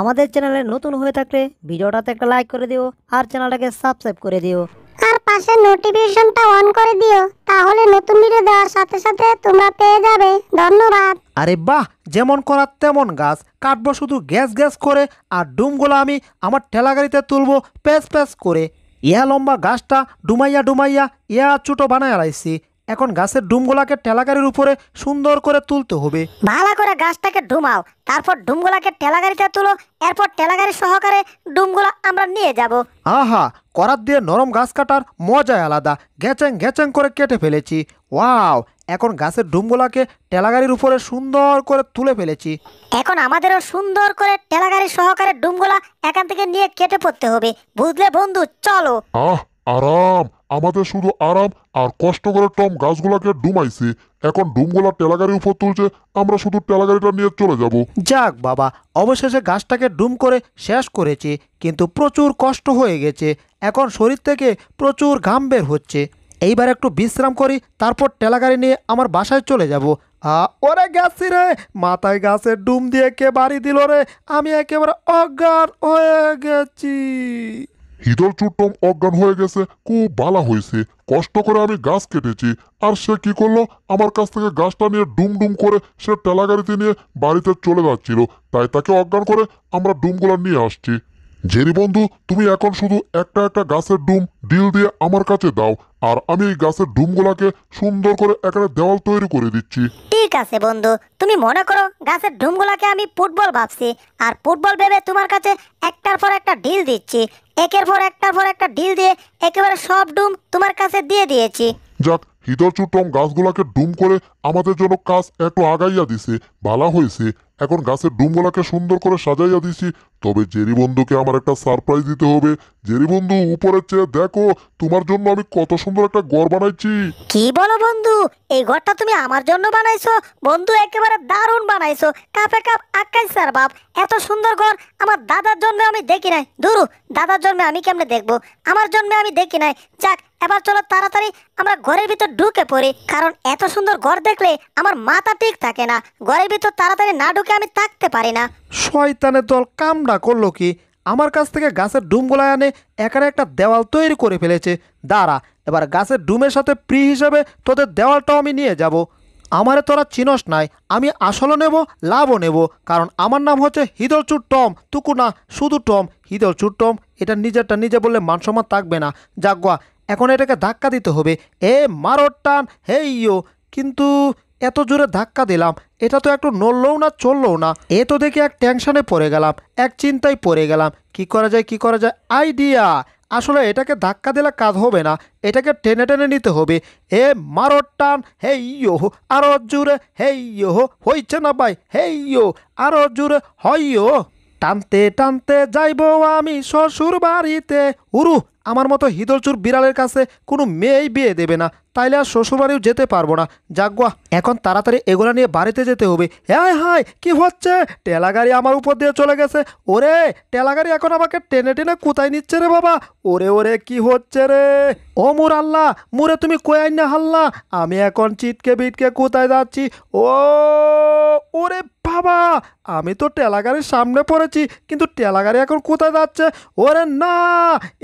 আমাদের চ্যানেলে নতুন হয়ে থাকলে ভিডিওটাতে একটা লাইক করে দিও আর চ্যানেলটাকে সাবস্ক্রাইব করে দিও আর পাশে নোটিফিকেশনটা অন করে দিও তাহলে নতুন ভিডিও দেওয়ার সাথে সাথে তোমরা পেয়ে যাবে ধন্যবাদ আরে বাহ যেমন করার তেমন গাছ কাটবো শুধু গ্যাস গ্যাস করে আর ডুমগুলো আমি আমার ঠেলা গাড়িতে তুলবো প্যাস প্যাস করে ইয়া লম্বা গাছটা ডুমাইয়া ডুমাইয়া ইয়া ছোটো বানায় রাখছি এখন গাছের ডুমগুলাকে টেলাগাড়ির উপরে সুন্দর করে তুলতে হবে ভালো করে গাছটাকে ডুমাও তারপর ডুমগুলাকে টেলাগাড়িতে তুলো এরপর টেলাগাড়ি সহকারে ডুমগুলা আমরা নিয়ে যাব আহা করাত দিয়ে নরম গাছ কাটার মজাই আলাদা গেচেং গেচেং করে কেটে ফেলেছি ওয়াও এখন গাছের ডুমগুলাকে টেলাগাড়ির উপরে সুন্দর করে তুলে ফেলেছি এখন আমাদেরও সুন্দর করে টেলাগাড়ি সহকারে ডুমগুলা এখান থেকে নিয়ে কেটে পড়তে হবে বুঝলে বন্ধু চলো আরাম আমাদের শুধু আরাম আর কষ্ট করে টম গাছগুলাকে ডুমাইছে এখন ডুমগুলা টেলাগাড়ির উপর তুলছে আমরা শুধু টেলাগাড়িটা নিয়ে চলে যাব যাক বাবা অবশেষে গাছটাকে ডুম করে শেষ করেছে কিন্তু প্রচুর কষ্ট হয়ে গেছে এখন শরীর থেকে প্রচুর ঘাম বের হচ্ছে এইবার একটু বিশ্রাম করি তারপর টেলাগাড়ি নিয়ে আমার বাসায় চলে যাব ওরে গেছি রে মাথায় গাছের ডুম দিয়ে কে বাড়ি দিল রে আমি একেবারে অজ্ঞান হয়ে গেছি হিদল চুট্টম অজ্ঞান হয়ে গেছে খুব বালা হয়েছে কষ্ট করে আমি গাছ কেটেছি আর সে কি করলো আমার কাছ থেকে গাছটা নিয়ে ডুম ডুম করে সে টেলাগাড়িতে নিয়ে বাড়িতে চলে যাচ্ছিল তাই তাকে অজ্ঞান করে আমরা ডুমগুলো নিয়ে আসছি জেরি বন্ধু তুমি এখন শুধু একটা একটা গাছের ডুম ডিল দিয়ে আমার কাছে দাও আর আমি এই গাছের ডুমগুলাকে সুন্দর করে একটা দেওয়াল তৈরি করে দিচ্ছি ঠিক আছে বন্ধু তুমি মনে করো গাছের ডুমগুলাকে আমি ফুটবল ভাবছি আর ফুটবল ভেবে তোমার কাছে একটার পর একটা ডিল দিচ্ছি একের পর একটার পর একটা ঢিল দিয়ে একেবারে সব ডুম তোমার কাছে দিয়ে দিয়েছি যাক হিদর চুট্টম গাছগুলাকে ডুম করে আমাদের জন্য কাজ একটু আগাইয়া দিছে ভালো হয়েছে এখন গাছের ডুমগুলাকে সুন্দর করে সাজাইয়া দিছি তবে জেরি বন্ধুকে আমার একটা সারপ্রাইজ দিতে হবে জেরি বন্ধু উপরের চেয়ে দেখো তোমার জন্য আমি কত সুন্দর একটা ঘর বানাইছি কি বলো বন্ধু এই ঘরটা তুমি আমার জন্য বানাইছো বন্ধু একেবারে দারুণ বানাইছো কাপে কাপ আকাশ স্যার বাপ এত সুন্দর ঘর আমার দাদার জন্য আমি দেখি নাই ধুরু দাদার জন্য আমি কেমনে দেখবো আমার জন্য আমি দেখি নাই যাক এবার চলো তাড়াতাড়ি আমরা ঘরের ভিতর ঢুকে পড়ি কারণ এত সুন্দর ঘর দেখলে আমার মাথা ঠিক থাকে না ঘরের ভিতর তাড়াতাড়ি না ঢুকে আমি থাকতে পারি না শয়তানের দল কামড়া করলো কি আমার কাছ থেকে গাছের ডুম গোলায় আনে এখানে একটা দেওয়াল তৈরি করে ফেলেছে দাঁড়া এবার গাছের ডুমের সাথে প্রি হিসাবে তোদের দেওয়ালটাও আমি নিয়ে যাব। আমারে তোরা চিনস নাই আমি আসলও নেব লাভও নেব কারণ আমার নাম হচ্ছে হিদলচুর টম তুকু না শুধু টম হিদলচুর টম এটা নিজেরটা নিজে বললে মানসম্মান থাকবে না যাগুয়া এখন এটাকে ধাক্কা দিতে হবে এ মারোর টান হে ইয়ো কিন্তু এত জোরে ধাক্কা দিলাম এটা তো একটু নড়লও না চললও না এ তো দেখে এক টেনশনে পড়ে গেলাম এক চিন্তায় পড়ে গেলাম কি করা যায় কি করা যায় আইডিয়া আসলে এটাকে ধাক্কা দিলে কাজ হবে না এটাকে টেনে টেনে নিতে হবে এ মারো টান হে ইয়ো আরো জোরে হে ইয়ো হইছে না ভাই হে ইয়ো আরো জোরে হইয়ো টানতে টানতে যাইব আমি শ্বশুর বাড়িতে উরু আমার মতো হিদলচুর বিড়ালের কাছে কোনো মেয়েই বিয়ে দেবে না তাইলে আর শ্বশুরবাড়িও যেতে পারবো না জাগুয়া এখন তাড়াতাড়ি এগুলো নিয়ে বাড়িতে যেতে হবে হ্যাঁ হাই কি হচ্ছে টেলা গাড়ি আমার উপর দিয়ে চলে গেছে ওরে টেলা গাড়ি এখন আমাকে টেনে টেনে কোথায় নিচ্ছে রে বাবা ওরে ওরে কি হচ্ছে রে ও মুর আল্লাহ মুরে তুমি কোয়াই না হাল্লা আমি এখন চিটকে বিটকে কোথায় যাচ্ছি ও ওরে বাবা আমি তো টেলা গাড়ির সামনে পড়েছি কিন্তু টেলা গাড়ি এখন কোথায় যাচ্ছে ওরে না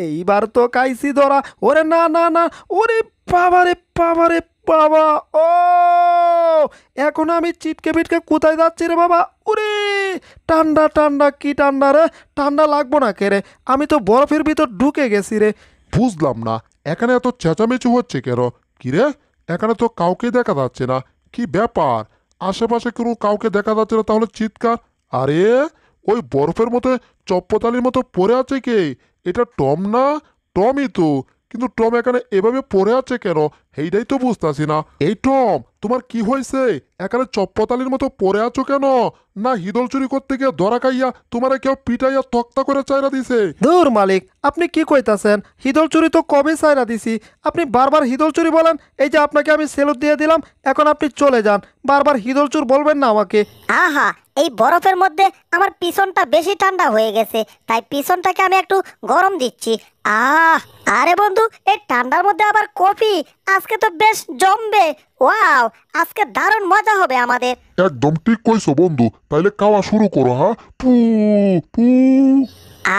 এইবার তো কাইছি ধরা ওরে না না না ওরে বাবা রে বাবা রে ও এখন আমি চিটকে পিটকে কোথায় যাচ্ছি রে বাবা ওরে ঠান্ডা ঠান্ডা কি ঠান্ডা রে ঠান্ডা লাগবো না কে রে আমি তো বরফের ভিতর ঢুকে গেছি রে বুঝলাম না এখানে এত চেঁচামেচি হচ্ছে কেন রে এখানে তো কাউকে দেখা যাচ্ছে না কি ব্যাপার আশেপাশে কোনো কাউকে দেখা যাচ্ছে না তাহলে চিৎকার আরে ওই বরফের মতো চপ্পতালির মতো পড়ে আছে কে এটা টম না tome tu কিন্তু টম এখানে এভাবে পড়ে আছে কেন এইটাই তো বুঝতেছি না এই টম তোমার কি হয়েছে এখানে চপ্পতালির মতো পড়ে আছো কেন না হিদল চুরি করতে গিয়ে ধরা খাইয়া তোমার কেউ পিটাইয়া তক্তা করে চাইরা দিছে দূর মালিক আপনি কি কইতাছেন হিদল চুরি তো কবে চাইরা দিছি আপনি বারবার হিদল চুরি বলেন এই যে আপনাকে আমি সেলুট দিয়ে দিলাম এখন আপনি চলে যান বারবার হিদল চুর বলবেন না আমাকে আহা এই বরফের মধ্যে আমার পিছনটা বেশি ঠান্ডা হয়ে গেছে তাই পিছনটাকে আমি একটু গরম দিচ্ছি আহ আরে বন্ধু এই ঠান্ডার মধ্যে আবার কফি আজকে তো বেশ জমবে ওয়াও আজকে দারুণ মজা হবে আমাদের একদম ঠিক কইছো বন্ধু তাহলে খাওয়া শুরু করো হ্যাঁ পু পু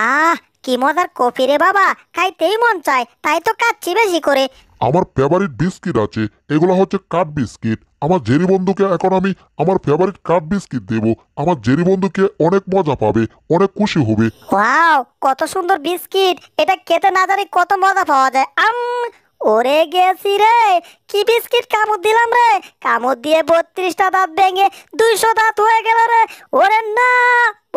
আহ কি মজার কফি রে বাবা খাইতেই মন চায় তাই তো কাচ্ছি বেশি করে আমার ফেভারিট বিস্কিট আছে এগুলো হচ্ছে কাঠ বিস্কিট আমার জেরি বন্ধুকে এখন আমি আমার ফেভারিট কাপ বিস্কিট দেব আমার জেরি বন্ধুকে অনেক মজা পাবে অনেক খুশি হবে ওয়াও কত সুন্দর বিস্কিট এটা খেতে না জানি কত মজা পাওয়া যায় আম ওরে গেছি রে কি বিস্কিট কামড় দিলাম রে কামড় দিয়ে বত্রিশটা দাঁত ভেঙে দুইশো দাঁত হয়ে গেল রে ওরে না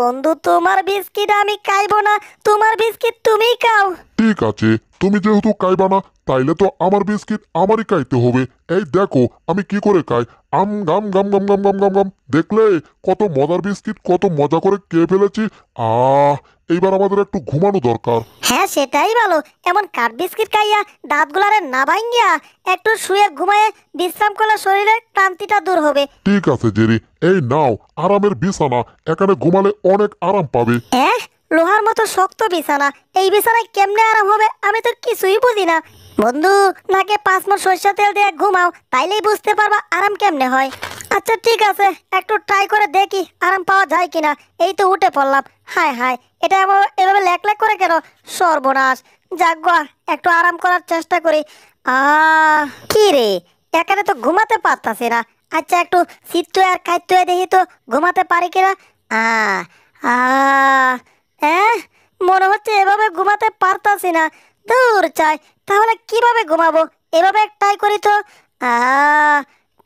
বন্ধু তোমার বিস্কিট আমি খাইবো না তোমার বিস্কিট তুমি খাও ঠিক আছে তুমি যেহেতু খাইবা না তাইলে তো আমার বিস্কিট আমারই খাইতে হবে এই দেখো আমি কি করে খাই আম গাম গাম গাম গাম গাম গাম গাম দেখলে কত মজার বিস্কিট কত মজা করে খেয়ে ফেলেছি আহ এইবার আমাদের একটু ঘুমানো দরকার হ্যাঁ সেটাই ভালো এমন কাঠ বিস্কিট খাইয়া দাঁতগুলারে না ভাঙিয়া একটু শুয়ে ঘুমায় বিশ্রাম করলে শরীরে ক্লান্তিটা দূর হবে ঠিক আছে জেরি এই নাও আরামের বিছানা এখানে ঘুমালে অনেক আরাম পাবে হ্যাঁ লোহার মতো শক্ত বিছানা এই বিছানায় কেমনে আরাম হবে আমি তো কিছুই বুঝি না বন্ধু নাকে পাঁচ মাস সরষা তেল দিয়ে ঘুমাও তাইলেই বুঝতে পারবা আরাম কেমনে হয় আচ্ছা ঠিক আছে একটু ট্রাই করে দেখি আরাম পাওয়া যায় কিনা এই তো উঠে পড়লাম হায় হায় এটা এভাবে লেক লেক করে কেন সর্বনাশ যাক যাগুয়া একটু আরাম করার চেষ্টা করি আ কি রে এখানে তো ঘুমাতে পারতাছি না আচ্ছা একটু শীত আর খাদ্য দেখি তো ঘুমাতে পারি কিনা আ আ হ্যাঁ মনে হচ্ছে এভাবে ঘুমাতে পারতাছি না দূর চাই তাহলে কিভাবে ঘুমাবো এভাবে একটাই করি তো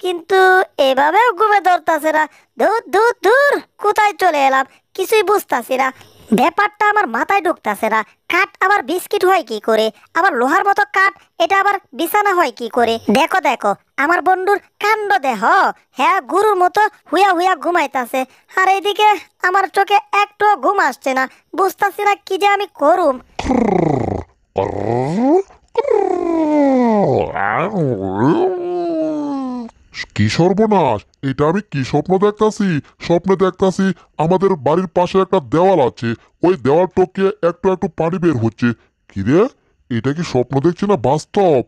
কিন্তু এভাবেও ঘুমে ধরতেছে না দূর দূর দূর কোথায় চলে এলাম কিছুই বুঝতেছি না ব্যাপারটা আমার মাথায় ঢুকতেছে না কাঠ আবার বিস্কিট হয় কি করে আবার লোহার মতো কাঠ এটা আবার বিছানা হয় কি করে দেখো দেখো আমার বন্ধুর কাণ্ড দেহ হ্যাঁ গুরুর মতো হুয়া হুয়া ঘুমাইতাছে আর এইদিকে আমার চোখে একটু ঘুম আসছে না বুঝতাছি না কি যে আমি করুম কি সর্বনাশ এটা আমি কি স্বপ্ন দেখতাছি স্বপ্নে দেখতাছি আমাদের বাড়ির পাশে একটা দেওয়াল আছে ওই দেওয়াল টপকে একটু একটু পানি বের হচ্ছে কি রে এটা কি স্বপ্ন দেখছি না বাস্তব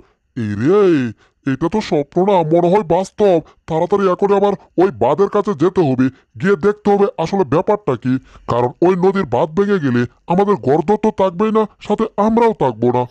এই রে এটা তো স্বপ্ন না মনে হয় বাস্তব তাড়াতাড়ি এখন আমার ওই বাঁধের কাছে যেতে হবে গিয়ে দেখতে হবে আসলে ব্যাপারটা কি কারণ ওই নদীর বাঁধ ভেঙে গেলে আমাদের গর্দ তো থাকবেই না সাথে আমরাও থাকবো না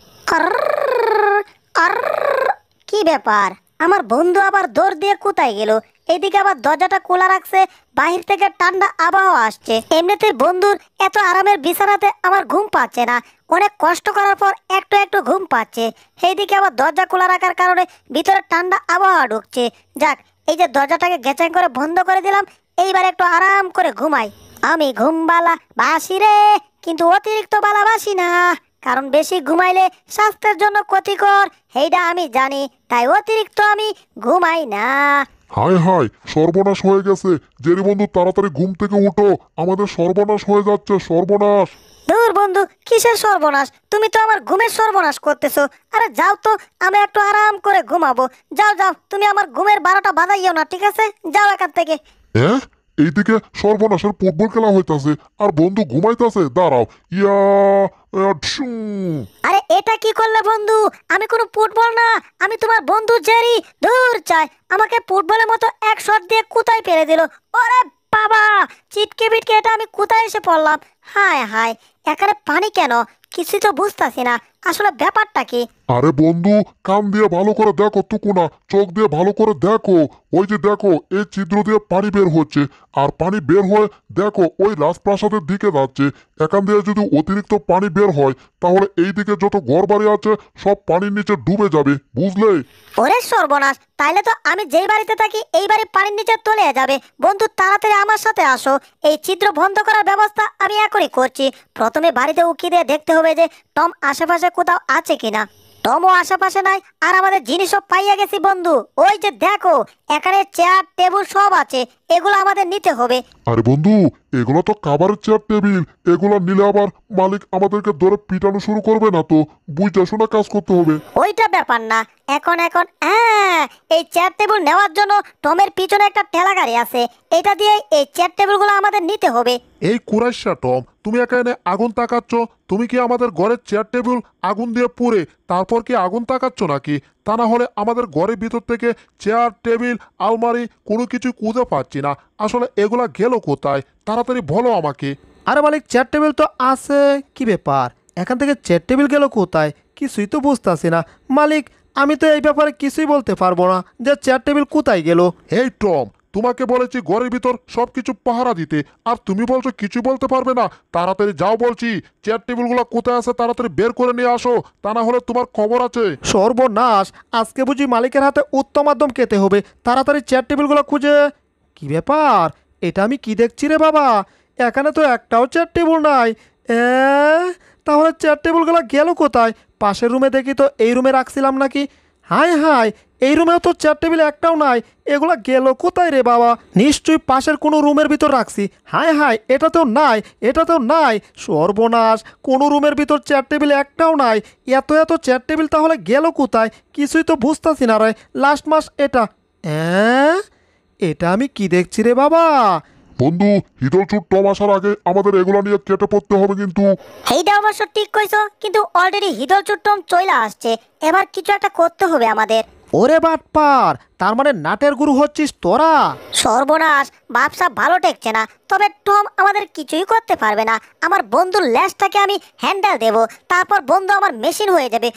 কি ব্যাপার আমার বন্ধু আবার দৌড় দিয়ে কোথায় গেল এদিকে আবার দরজাটা খোলা রাখছে বাহির থেকে ঠান্ডা আবহাওয়া আসছে এমনিতে বন্ধুর এত আরামের বিছানাতে আমার ঘুম পাচ্ছে না অনেক কষ্ট করার পর একটু একটু ঘুম পাচ্ছে সেইদিকে আবার দরজা খোলা রাখার কারণে ভিতরে ঠান্ডা আবহাওয়া ঢুকছে যাক এই যে দরজাটাকে গেচাং করে বন্ধ করে দিলাম এইবার একটু আরাম করে ঘুমাই আমি ঘুম বালা বাসি রে কিন্তু অতিরিক্ত বালা বাসি না কারণ বেশি ঘুমাইলে স্বাস্থ্যের জন্য ক্ষতিকর সেইটা আমি জানি তাই অতিরিক্ত আমি ঘুমাই না হাই হাই সর্বনাশ হয়ে গেছে জেরি বন্ধু তাড়াতাড়ি ঘুম থেকে উঠো আমাদের সর্বনাশ হয়ে যাচ্ছে সর্বনাশ দূর বন্ধু কিসের সর্বনাশ তুমি তো আমার ঘুমের সর্বনাশ করতেছো আরে যাও তো আমি একটু আরাম করে ঘুমাবো যাও যাও তুমি আমার ঘুমের বারোটা বাজাইও না ঠিক আছে যাও এখান থেকে হ্যাঁ এইদিকে সর্বনাশের ফুটবল খেলা হইতাছে আর বন্ধু ঘুমাইতাছে দাঁড়াও ইয়া আরে এটা কি করলে বন্ধু আমি কোনো ফুটবল না আমি তোমার বন্ধু জেরি দূর চাই আমাকে ফুটবলের মতো এক শট দিয়ে কোথায় ফেলে দিল ওরে বাবা চিটকে বিটকে এটা আমি কোথায় এসে পড়লাম হায় হায় এখানে পানি কেন কিছু তো বুঝতাছি না আসলে ব্যাপারটা কি আরে বন্ধু কান দিয়ে ভালো করে দেখো টুকুনা চোখ দিয়ে ভালো করে দেখো ওই যে দেখো এই ছিদ্র দিয়ে পানি বের হচ্ছে আর পানি বের হয়ে দেখো ওই রাজপ্রাসাদের দিকে যাচ্ছে এখান দিয়ে যদি অতিরিক্ত পানি বের হয় তাহলে এই দিকে যত ঘর বাড়ি আছে সব পানির নিচে ডুবে যাবে বুঝলে ওরে সর্বনাশ তাইলে তো আমি যেই বাড়িতে থাকি এই বাড়ি পানির নিচে তলে যাবে বন্ধু তাড়াতাড়ি আমার সাথে আসো এই ছিদ্র বন্ধ করার ব্যবস্থা আমি এখনই করছি প্রথমে বাড়িতে উকি দিয়ে দেখতে হবে যে টম আশেপাশে কোথাও আছে কিনা টমও আশেপাশে নাই আর আমাদের জিনিসও পাইয়া গেছি বন্ধু ওই যে দেখো এখানে চেয়ার টেবিল সব আছে এগুলো আমাদের নিতে হবে আরে বন্ধু এগুলো তো খাবারের চেয়ার টেবিল এগুলো নিলে আবার মালিক আমাদেরকে ধরে পিটানো শুরু করবে না তো বুঝতে শোনা কাজ করতে হবে ওইটা ব্যাপার না এখন এখন হ্যাঁ এই চেয়ার টেবিল নেওয়ার জন্য টমের পিছনে একটা ঠেলা গাড়ি আছে এটা দিয়ে এই চেয়ার টেবিলগুলো আমাদের নিতে হবে এই কুরাইশা টম তুমি এখানে আগুন তাকাচ্ছ তুমি কি আমাদের ঘরের চেয়ার টেবিল আগুন দিয়ে পুড়ে তারপর কি আগুন তাকাচ্ছ নাকি তা না হলে আমাদের ঘরের ভিতর থেকে চেয়ার টেবিল আলমারি কোনো কিছু খুঁজে পাচ্ছি না আসলে এগুলা গেল কোথায় তাড়াতাড়ি বলো আমাকে আরে মালিক চেয়ার টেবিল তো আছে কি ব্যাপার এখান থেকে চেয়ার টেবিল গেল কোথায় কিছুই তো বুঝতেছি না মালিক আমি তো এই ব্যাপারে কিছুই বলতে পারবো না যে চেয়ার টেবিল কোথায় গেল এই টম তোমাকে বলেছি ঘরের ভিতর সব কিছু পাহারা দিতে আর তুমি বলছো কিছু বলতে পারবে না তাড়াতাড়ি যাও বলছি চেয়ার টেবিলগুলো কোথায় আছে তাড়াতাড়ি বের করে নিয়ে আসো তা না হলে তোমার খবর আছে সর্বনাশ আজকে বুঝি মালিকের হাতে উত্তম মাধ্যম খেতে হবে তাড়াতাড়ি চেয়ার টেবিলগুলো খুঁজে কি ব্যাপার এটা আমি কি দেখছি রে বাবা এখানে তো একটাও চেয়ার টেবিল নাই তাহলে চেয়ার টেবিলগুলো গেল কোথায় পাশের রুমে দেখি তো এই রুমে রাখছিলাম নাকি হাই হাই এই রুমেও তো চেয়ার টেবিল একটাও নাই এগুলো গেল কোথায় রে বাবা নিশ্চয়ই পাশের কোনো রুমের ভিতর রাখছি হায় হায় এটা তো নাই এটা তো নাই সর্বনাশ কোনো রুমের ভিতর চেয়ার টেবিল একটাও নাই এত এত চেয়ার টেবিল তাহলে গেল কোথায় কিছুই তো বুঝতেছি না রে লাস্ট মাস এটা হ্যাঁ এটা আমি কি দেখছি রে বাবা বন্ধু হিদলচুর টম আসার আগে আমাদের এগুলো নিয়ে কেটে পড়তে হবে কিন্তু এইটা অবশ্য ঠিক কইছো কিন্তু অলরেডি চুট টম চইলা আসছে এবার কিছু একটা করতে হবে আমাদের ওরে বাটপার তার মানে নাটের গুরু হচ্ছিস তোরা সর্বনাশ ব্যবসা ভালো টেকছে না তবে টম আমাদের কিছুই করতে পারবে না আমার বন্ধুর ল্যাসটাকে আমি হ্যান্ডেল দেব তারপর বন্ধু আমার মেশিন হয়ে যাবে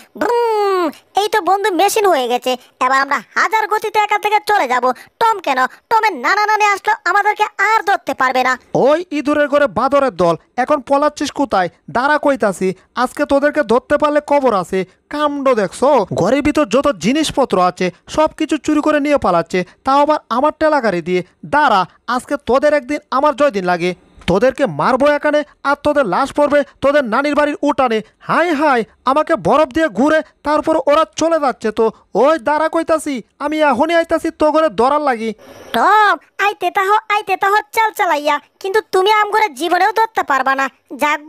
এই তো বন্ধু মেশিন হয়ে গেছে এবার আমরা হাজার গতিতে একা থেকে চলে যাব টম কেন টমের নানা নানে আসলো আমাদেরকে আর ধরতে পারবে না ওই ইঁদুরের ঘরে বাঁদরের দল এখন পলাচ্ছিস কোথায় দাঁড়া কইতাছি আজকে তোদেরকে ধরতে পারলে কবর আছে কাণ্ড দেখছো ঘরের ভিতর যত জিনিসপত্র আছে সব কিছু চুরি করে নিয়ে পালাচ্ছে তাও আবার আমার টেলাগাড়ি দিয়ে দাঁড়া আজকে তোদের একদিন আমার জয়দিন লাগে তোদেরকে মারবো এখানে আর তোদের লাশ পড়বে তোদের নানির বাড়ির উঠানে হাই হাই আমাকে বরফ দিয়ে ঘুরে তারপর ওরা চলে যাচ্ছে তো ওই দাঁড়া কইতাছি আমি এখনই আইতাছি তো করে দরার লাগি টপ আইতে তাহ আইতে তাহ চাল চালাইয়া কিন্তু তুমি আম করে জীবনেও ধরতে পারবা না যাক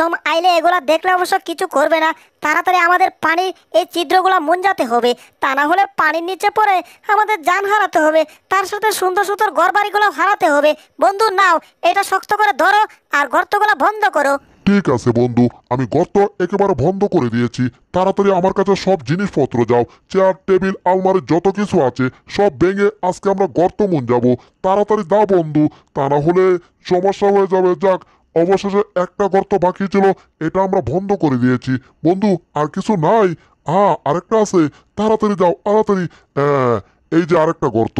স্তম্ভ আইলে এগুলা দেখলে অবশ্য কিছু করবে না তাড়াতাড়ি আমাদের পানি এই চিত্রগুলো মুঞ্জাতে হবে তা না হলে পানির নিচে পড়ে আমাদের যান হারাতে হবে তার সাথে সুন্দর সুন্দর ঘরবাড়িগুলো হারাতে হবে বন্ধু নাও এটা শক্ত করে ধরো আর গর্তগুলো বন্ধ করো ঠিক আছে বন্ধু আমি গর্ত একেবারে বন্ধ করে দিয়েছি তাড়াতাড়ি আমার কাছে সব জিনিসপত্র যাও চেয়ার টেবিল আলমারি যত কিছু আছে সব ভেঙে আজকে আমরা গর্ত মন যাবো তাড়াতাড়ি দাও বন্ধু তা না হলে সমস্যা হয়ে যাবে যাক অবশেষে একটা গর্ত বাকি ছিল এটা আমরা বন্ধ করে দিয়েছি বন্ধু আর কিছু নাই হ্যাঁ আরেকটা আছে তাড়াতাড়ি যাও তাড়াতাড়ি হ্যাঁ, এই যে আরেকটা গর্ত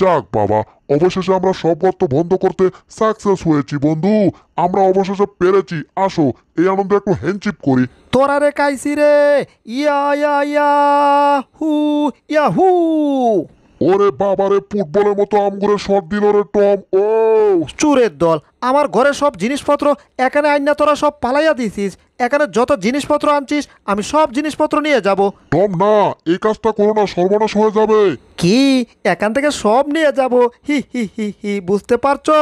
যাক বাবা অবশেষে আমরা সব গর্ত বন্ধ করতে সাকসেস হয়েছি বন্ধু আমরা অবশেষে পেরেছি আসো এই আনন্দে একটু হ্যান্ডশিপ করি তোরা রে কাইছি রে ইয়া ইয়া ইয়া হু ইয়া হু ওরে বাবারে ফুটবলের মতো আমগুরে শট দিল রে টম ও চুরের দল আমার ঘরে সব জিনিসপত্র এখানে আইনা তোরা সব পালাইয়া দিছিস এখানে যত জিনিসপত্র আনছিস আমি সব জিনিসপত্র নিয়ে যাব টম না এই কাজটা করো না সর্বনাশ হয়ে যাবে কি এখান থেকে সব নিয়ে যাব হি হি হি হি বুঝতে পারছো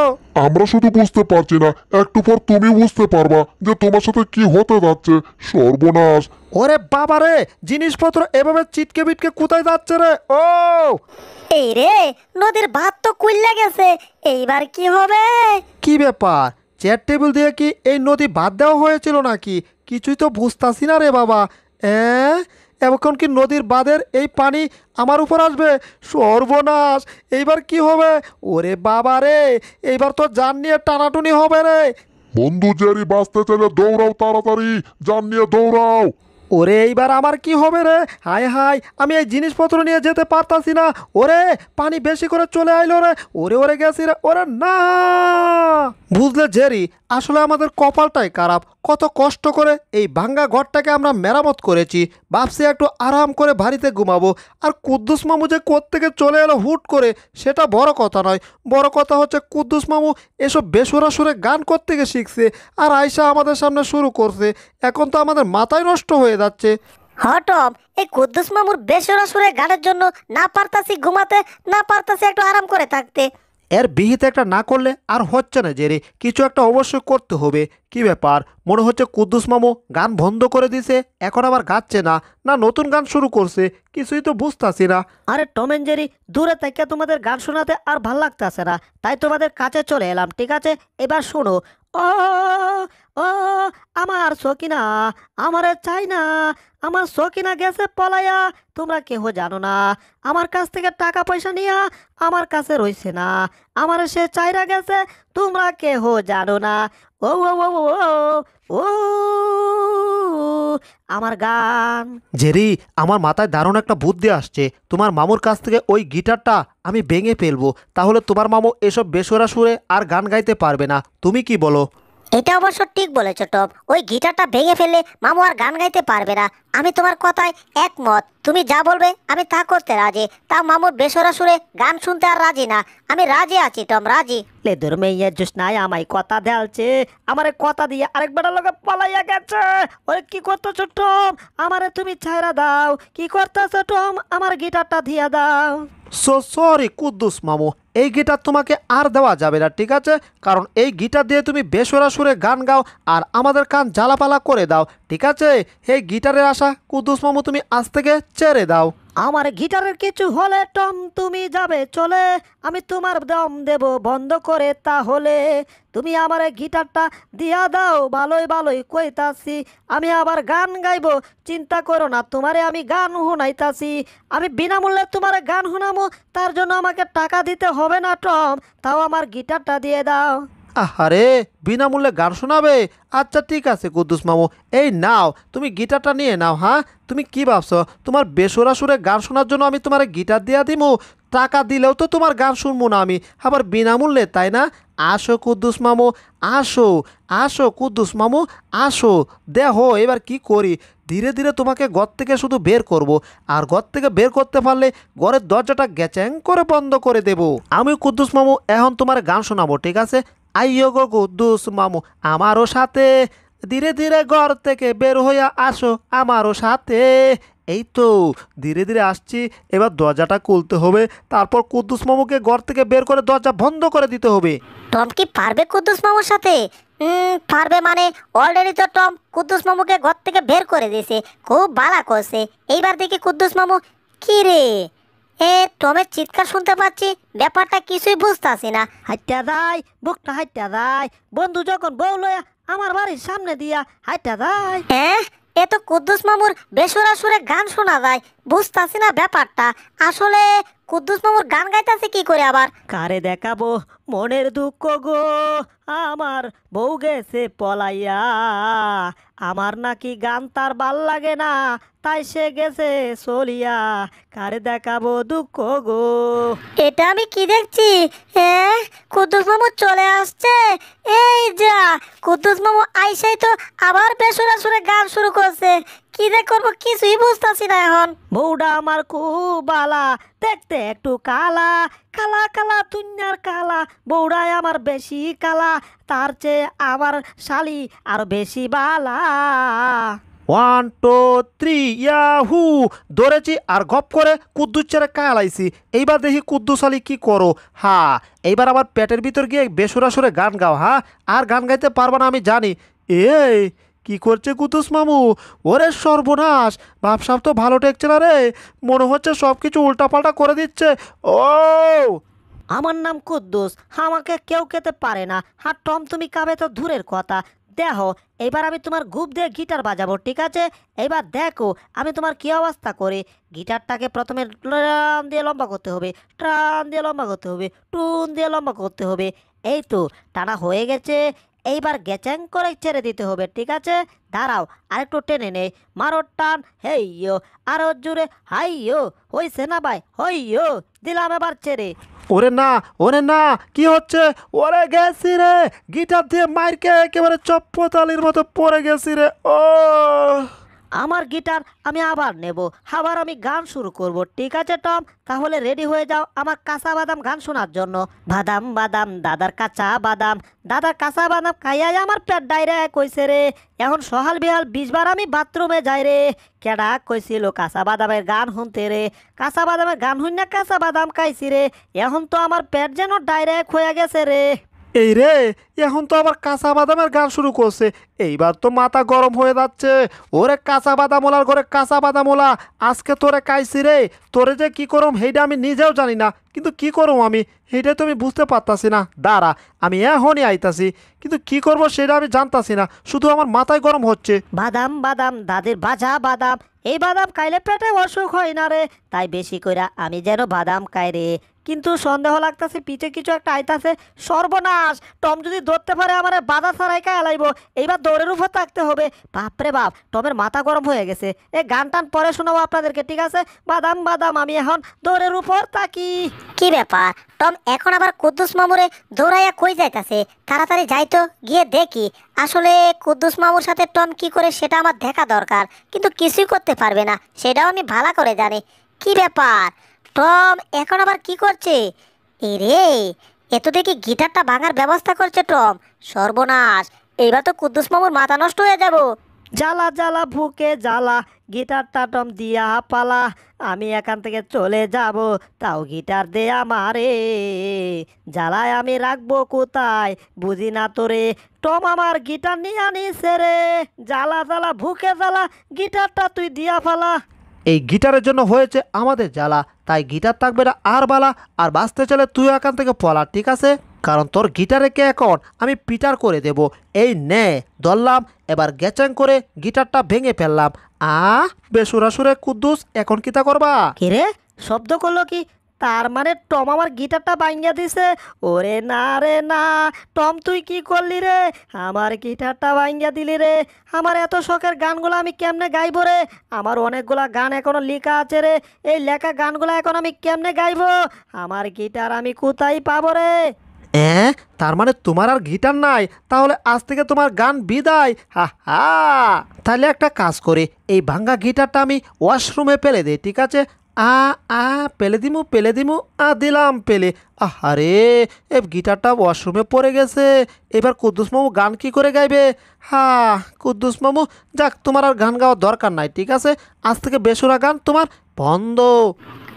আমরা শুধু বুঝতে পারছি না একটু পর তুমি বুঝতে পারবা যে তোমার সাথে কি হতে যাচ্ছে সর্বনাশ ওরে বাবা রে জিনিসপত্র এভাবে চিটকে বিটকে কোথায় যাচ্ছে রে ও এই রে নদীর ভাত তো কুল্লা গেছে এইবার কি হবে কি ব্যাপার চেয়ার টেবিল দিয়ে কি এই নদী বাদ দেওয়া হয়েছিল নাকি কিছুই তো বুঝতাছি না রে বাবা হ্যাঁ এখন কি নদীর বাঁধের এই পানি আমার উপর আসবে সর্বনাশ এইবার কি হবে ওরে বাবা রে এইবার তো যান নিয়ে টানাটুনি হবে রে বন্ধু জেরি বাঁচতে চাইলে দৌড়াও তাড়াতাড়ি যান নিয়ে দৌড়াও ওরে এইবার আমার কি হবে রে হায় হায় আমি এই জিনিসপত্র নিয়ে যেতে পারতাছি না ওরে পানি বেশি করে চলে আইলো রে ওরে ওরে গেছি রে ওরে না বুঝলে জেরি আসলে আমাদের কপালটাই খারাপ কত কষ্ট করে এই ভাঙ্গা ঘরটাকে আমরা মেরামত করেছি বাপসে একটু আরাম করে ভারিতে ঘুমাবো আর কুদ্দুস মামু যে থেকে চলে এলো হুট করে সেটা বড় কথা নয় বড় কথা হচ্ছে কুদ্দুস মামু এসব বেসুরা সুরে গান করতে গিয়ে শিখছে আর আয়সা আমাদের সামনে শুরু করছে এখন তো আমাদের মাথায় নষ্ট হয়ে যাচ্ছে হটম হ্যাঁ, এই কুদ্দুস মামুর বেসরা সুরে গানের জন্য না পারতাছি ঘুমাতে না পারতাছি একটু আরাম করে থাকতে এর বিহিত একটা না করলে আর হচ্ছে না যে রে কিছু একটা অবশ্যই করতে হবে কি ব্যাপার মনে হচ্ছে কুদ্দুস মামু গান বন্ধ করে দিছে এখন আবার গাচ্ছে না না নতুন গান শুরু করছে কিছুই তো বুঝতাছি না আরে টমেন জেরি দূরে থেকে তোমাদের গান শোনাতে আর ভাল লাগতেছে না তাই তোমাদের কাছে চলে এলাম ঠিক আছে এবার শোনো ও ও আমার সকিনা আমারে চাই না আমার সকিনা গেছে পলাইয়া তোমরা কেহ জানো না আমার কাছ থেকে টাকা পয়সা নিয়া আমার কাছে রয়েছে না আমার সে চাইরা গেছে তোমরা কেহ জানো না ও ও ও ও ও আমার গান জেরি আমার মাথায় দারুণ একটা বুদ্ধি আসছে তোমার মামুর কাছ থেকে ওই গিটারটা আমি ভেঙে ফেলবো তাহলে তোমার মামু এসব বেসরা সুরে আর গান গাইতে পারবে না তুমি কি বলো এটা অবশ্য ঠিক বলেছ টপ ওই গিটারটা ভেঙে ফেলে মামু আর গান গাইতে পারবে না আমি তোমার কথায় একমত তুমি যা বলবে আমি তা করতে রাজি তা মামুর বেসরা সুরে গান শুনতে আর রাজি না আমি রাজি আছি টম রাজি লেদুর মেয়ে জুস নাই আমায় কথা দেয়ালছে আমার কথা দিয়ে আরেকবার লোকে পালাইয়া গেছে ওরে কি করতেছো টম আমারে তুমি ছাইরা দাও কি করতেছো টম আমার গিটারটা দিয়ে দাও সো সরি কুদ্দুস মামু এই গিটার তোমাকে আর দেওয়া যাবে না ঠিক আছে কারণ এই গিটার দিয়ে তুমি বেসরা সুরে গান গাও আর আমাদের কান জ্বালাপালা করে দাও ঠিক আছে এই গিটারের আশা কুদ্দুস মামু তুমি আজ থেকে ছেড়ে দাও আমার গিটারের কিছু হলে টম তুমি যাবে চলে আমি তোমার দম দেব বন্ধ করে তাহলে তুমি আমার গিটারটা দিয়া দাও ভালোই ভালোই কইতাছি আমি আবার গান গাইব চিন্তা করো না তোমারে আমি গান শোনাইতাছি আমি বিনামূল্যে তোমার গান শোনাবো তার জন্য আমাকে টাকা দিতে হবে না টম তাও আমার গিটারটা দিয়ে দাও আহারে বিনামূল্যে গান শোনাবে আচ্ছা ঠিক আছে কুদ্দুস মামু এই নাও তুমি গিটারটা নিয়ে নাও হ্যাঁ তুমি কি ভাবছো তোমার বেসরা সুরে গান শোনার জন্য আমি তোমার গিটার দিয়া দিমু টাকা দিলেও তো তোমার গান শুনবো না আমি আবার বিনামূল্যে তাই না আসো কুদ্দুস মামু আসো আসো কুদ্দুস মামু আসো দেহ এবার কি করি ধীরে ধীরে তোমাকে ঘর থেকে শুধু বের করব আর ঘর থেকে বের করতে পারলে ঘরের দরজাটা গ্যাচ্যাং করে বন্ধ করে দেব আমি কুদ্দুস মামু এখন তোমার গান শোনাবো ঠিক আছে আইয় গো কুদ্দুস মামু আমারও সাথে ধীরে ধীরে ঘর থেকে বের হইয়া আসো আমারও সাথে এই তো ধীরে ধীরে আসছি এবার দরজাটা খুলতে হবে তারপর কুদ্দুস মামুকে ঘর থেকে বের করে দরজা বন্ধ করে দিতে হবে টম কি পারবে কুদ্দুস মামুর সাথে পারবে মানে অলরেডি তো টম কুদ্দুস মামুকে ঘর থেকে বের করে দিয়েছে খুব বালা করছে এইবার দেখি কুদ্দুস মামু কি রে এ তবে চিৎকার শুনতে পাচ্ছি ব্যাপারটা কিছুই বুঝতেছি না হাইটা যাই বুকটা হাইটা যাই বন্ধু যখন বউ লয়া আমার বাড়ির সামনে দিয়া হাইটা যাই হ্যাঁ এ তো কুদ্দুস মামুর বেসুরা সুরে গান শোনা যায় বুঝতাছি না ব্যাপারটা আসলে কুদ্দুস মামুর গান গাইতেছে কি করে আবার কারে দেখাবো মনের দুঃখ গো আমার বউ গেছে পলাইয়া আমার নাকি গান তার ভাল লাগে না তাই সে গেছে সলিয়া কারে দেখাবো দুঃখ গো এটা আমি কি দেখছি হ্যাঁ কুদ্দুস মামু চলে আসছে এই যা কুদ্দুস মামু আইসাই তো আবার বেসুরা সুরে গান শুরু করছে কি যে করবো কিছুই বুঝতেছি না এখন বউডা আমার খুব বালা দেখতে একটু কালা কালা কালা তুইনার কালা বউডায় আমার বেশি কালা তার চেয়ে আমার শালি আর বেশি বালা ওয়ান টু থ্রি ইয়াহু ধরেছি আর গপ করে কুদ্দুস ছেড়ে কালাইছি এইবার দেখি কুদ্দুস আলী কী করো হা এইবার আমার পেটের ভিতর গিয়ে বেসুরা সুরে গান গাও হা আর গান গাইতে পারবো না আমি জানি এই কি করছে কুতুস মামু ওরে সর্বনাশ সাপ তো ভালো টেকছে না রে মনে হচ্ছে সব কিছু উল্টাপাল্টা করে দিচ্ছে ও আমার নাম কুদ্দুস আমাকে কেউ খেতে পারে না হ্যাঁ টম তুমি কাবে তো দূরের কথা দেখো এবার আমি তোমার গুপ দিয়ে গিটার বাজাবো ঠিক আছে এবার দেখো আমি তোমার কী অবস্থা করি গিটারটাকে প্রথমে ট্রাম দিয়ে লম্বা করতে হবে ট্রাম দিয়ে লম্বা করতে হবে টুন দিয়ে লম্বা করতে হবে এই তো টানা হয়ে গেছে এইবার করে ছেড়ে দিতে হবে ঠিক আছে দাঁড়াও আরেকটু টেনে নেই মারো টান হেইও আরো জুড়ে হাইও হইছে না ভাই হইও দিলাম এবার ছেড়ে ওরে না ওরে না কি হচ্ছে ওরে গেছি রে গিটার দিয়ে মাইরকে একেবারে চপ্পতালির মতো পরে গেছি রে ও আমার গিটার আমি আবার নেব আবার আমি গান শুরু করব ঠিক আছে টম তাহলে রেডি হয়ে যাও আমার কাঁচা বাদাম গান শোনার জন্য বাদাম বাদাম দাদার কাঁচা বাদাম দাদার কাঁচা বাদাম খাইয়াই আমার পেট ডাইরে কইছে রে এখন সহাল বিহাল বিশবার আমি বাথরুমে যাই রে কেডা কইছিল কাঁচা বাদামের গান শুনতে রে কাঁচা বাদামের গান শুন না কাঁচা বাদাম খাইছি রে এখন তো আমার পেট যেন ডাইরেক্ট হয়ে গেছে রে এই রে এখন তো আবার কাঁচা বাদামের গান শুরু করছে এইবার তো মাথা গরম হয়ে যাচ্ছে ওরে কাঁচা বাদাম ওলার ঘরে কাঁচা বাদাম ওলা আজকে তোরে কাইছি রে তোরে যে কি করম সেইটা আমি নিজেও জানি না কিন্তু কি করব আমি সেইটাই তো আমি বুঝতে পারতাছি না দাঁড়া আমি এখনই আইতাছি কিন্তু কি করব সেটা আমি জানতাছি না শুধু আমার মাথায় গরম হচ্ছে বাদাম বাদাম দাদের বাজা বাদাম এই বাদাম খাইলে পেটে অসুখ হয় না রে তাই বেশি কইরা আমি যেন বাদাম কাই রে কিন্তু সন্দেহ লাগতেছে পিঠে কিছু একটা আইতাছে সর্বনাশ টম যদি ধরতে পারে আমার বাধা ছাড়াইকা এলাইব এইবার দৌড়ের উপর থাকতে হবে বাপরে বাপ টমের মাথা গরম হয়ে গেছে এ গান টান পরে শোনাবো আপনাদেরকে ঠিক আছে বাদাম বাদাম আমি এখন দৌড়ের উপর থাকি কি ব্যাপার টম এখন আবার কুদ্দুস মামুরে দৌড়াইয়া কই যাইতাছে তাড়াতাড়ি যাইতো গিয়ে দেখি আসলে কুদ্দুস মামুর সাথে টম কি করে সেটা আমার দেখা দরকার কিন্তু কিছুই করতে পারবে না সেটাও আমি ভালো করে জানি কি ব্যাপার টম এখন আবার কি করছে এ রে এত দেখি গিটারটা ভাঙার ব্যবস্থা করছে টম সর্বনাশ এইবার তো কুদ্দুস মামুর মাথা নষ্ট হয়ে যাব জ্বালা জ্বালা ভুকে জ্বালা গিটারটা টম দিয়া পালা আমি এখান থেকে চলে যাব তাও গিটার দে আমারে জ্বালায় আমি রাখবো কোথায় বুঝি না তোরে টম আমার গিটার নিয়ে আনিস রে জ্বালা জ্বালা ভুকে জ্বালা গিটারটা তুই দিয়া ফালা এই গিটারের জন্য হয়েছে আমাদের জ্বালা তাই গিটার থাকবে না আর বালা আর বাঁচতে চলে তুই এখান থেকে পলার ঠিক আছে কারণ তোর গিটারে কে এখন আমি পিটার করে দেব এই নে ধরলাম এবার গেচাং করে গিটারটা ভেঙে ফেললাম আ বেসুরাসুরে কুদ্দুস এখন কিতা করবা কিরে শব্দ করলো কি তার মানে টম আমার গিটারটা বাইঙ্গা দিছে ওরে না রে না টম তুই কি করলি রে আমার গিটারটা বাইঙ্গা দিলি রে আমার এত শখের গানগুলো আমি কেমনে গাইব রে আমার অনেকগুলো গান এখনও লেখা আছে রে এই লেখা গানগুলো এখন আমি কেমনে গাইব আমার গিটার আমি কোথায় পাবো রে অ্যাঁ তার মানে তোমার আর গিটার নাই তাহলে আজ থেকে তোমার গান বিদায় হা হা তাহলে একটা কাজ করি এই ভাঙ্গা গিটারটা আমি ওয়াশরুমে পেলে দিই ঠিক আছে আ আ পেলে দিমু পেলে দিমু আ দিলাম পেলে আহারে এ গিটারটা ওয়াশরুমে পড়ে গেছে এবার কুদ্দুস মামু গান কি করে গাইবে হা কুদ্দুস মামু যাক তোমার আর গান গাওয়ার দরকার নাই ঠিক আছে আজ থেকে বেসুরা গান তোমার বন্ধ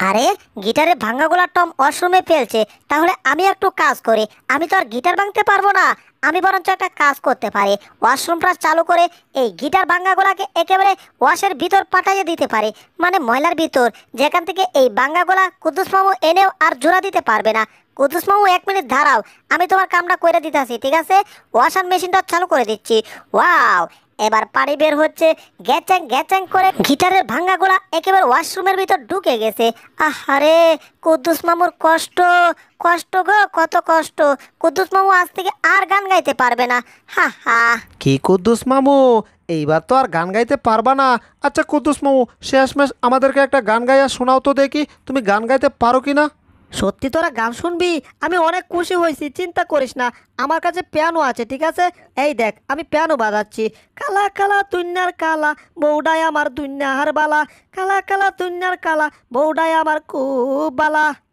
আরে গিটারে গোলার টম ওয়াশরুমে ফেলছে তাহলে আমি একটু কাজ করি আমি তো আর গিটার ভাঙতে পারবো না আমি বরঞ্চ একটা কাজ করতে পারি ওয়াশরুমটা চালু করে এই গিটার ভাঙ্গাগুলাকে একেবারে ওয়াশের ভিতর পাঠাইয়ে দিতে পারি মানে ময়লার ভিতর যেখান থেকে এই ভাঙ্গাগুলা গোলা মামু এনেও আর জোড়া দিতে পারবে না কুদ্দুস মামু এক মিনিট ধারাও আমি তোমার কামটা করে আসি ঠিক আছে ওয়াশার মেশিনটা চালু করে দিচ্ছি ওয়াও এবার পানি বের হচ্ছে গ্যাচ্যাং গ্যাচ্যাং করে গিটারের ভাঙ্গা গোলা একেবারে ওয়াশরুমের ভিতর ঢুকে গেছে আহারে কুদ্দুস মামুর কষ্ট কষ্ট গো কত কষ্ট কুদ্দুস মামু আজ থেকে আর গান গাইতে পারবে না হা হা কি কুদ্দুস মামু এইবার তো আর গান গাইতে পারবা না আচ্ছা কুদ্দুস মামু শেষমেশ আমাদেরকে একটা গান গাইয়া শোনাও তো দেখি তুমি গান গাইতে পারো কি না সত্যি তোরা গান শুনবি আমি অনেক খুশি হয়েছি চিন্তা করিস না আমার কাছে প্যানো আছে ঠিক আছে এই দেখ আমি প্যানো বাজাচ্ছি কালা কালা তুন্যার কালা বৌডাই আমার হার বালা কালা কালা তুন্যার কালা বৌডাই আমার খুব বালা